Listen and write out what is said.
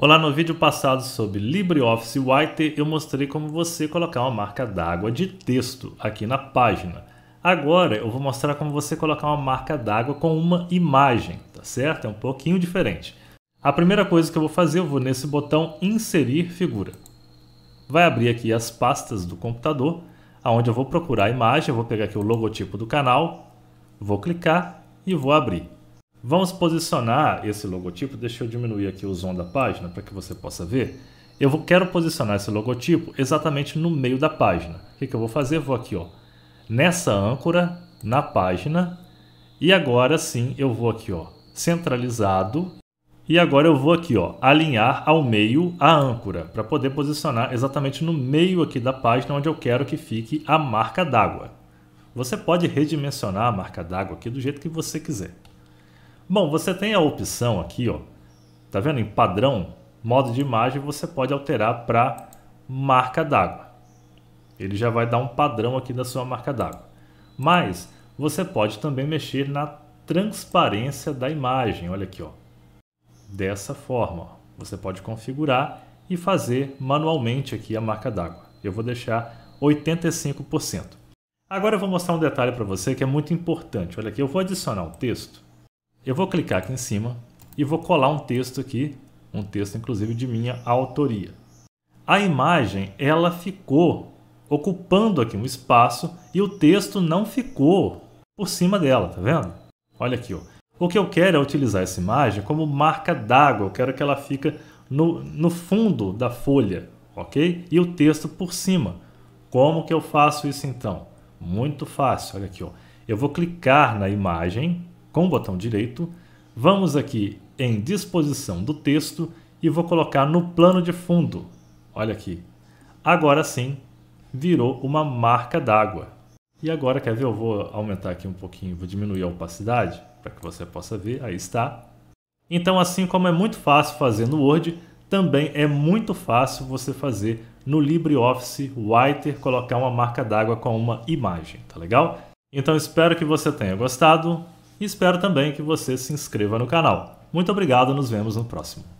Olá, no vídeo passado sobre LibreOffice White eu mostrei como você colocar uma marca d'água de texto aqui na página. Agora eu vou mostrar como você colocar uma marca d'água com uma imagem, tá certo? É um pouquinho diferente. A primeira coisa que eu vou fazer, eu vou nesse botão inserir figura. Vai abrir aqui as pastas do computador, aonde eu vou procurar a imagem, eu vou pegar aqui o logotipo do canal, vou clicar e vou abrir. Vamos posicionar esse logotipo. Deixa eu diminuir aqui o zoom da página para que você possa ver. Eu quero posicionar esse logotipo exatamente no meio da página. O que, que eu vou fazer? Vou aqui, ó, nessa âncora, na página. E agora sim eu vou aqui, ó, centralizado. E agora eu vou aqui, ó, alinhar ao meio a âncora, para poder posicionar exatamente no meio aqui da página onde eu quero que fique a marca d'água. Você pode redimensionar a marca d'água aqui do jeito que você quiser. Bom, você tem a opção aqui, ó. Tá vendo? Em padrão, modo de imagem, você pode alterar para marca d'água. Ele já vai dar um padrão aqui da sua marca d'água. Mas você pode também mexer na transparência da imagem. Olha aqui, ó. Dessa forma, ó. você pode configurar e fazer manualmente aqui a marca d'água. Eu vou deixar 85%. Agora eu vou mostrar um detalhe para você que é muito importante. Olha aqui, eu vou adicionar um texto eu vou clicar aqui em cima e vou colar um texto aqui, um texto inclusive de minha autoria. A imagem ela ficou ocupando aqui um espaço e o texto não ficou por cima dela, tá vendo? Olha aqui, ó. O que eu quero é utilizar essa imagem como marca d'água, eu quero que ela fica no, no fundo da folha, ok? E o texto por cima. Como que eu faço isso então? Muito fácil, olha aqui, ó. Eu vou clicar na imagem com o botão direito, vamos aqui em disposição do texto e vou colocar no plano de fundo. Olha aqui. Agora sim, virou uma marca d'água. E agora, quer ver? Eu vou aumentar aqui um pouquinho, vou diminuir a opacidade para que você possa ver. Aí está. Então, assim como é muito fácil fazer no Word, também é muito fácil você fazer no LibreOffice Writer colocar uma marca d'água com uma imagem, tá legal? Então espero que você tenha gostado e espero também que você se inscreva no canal. Muito obrigado, nos vemos no próximo.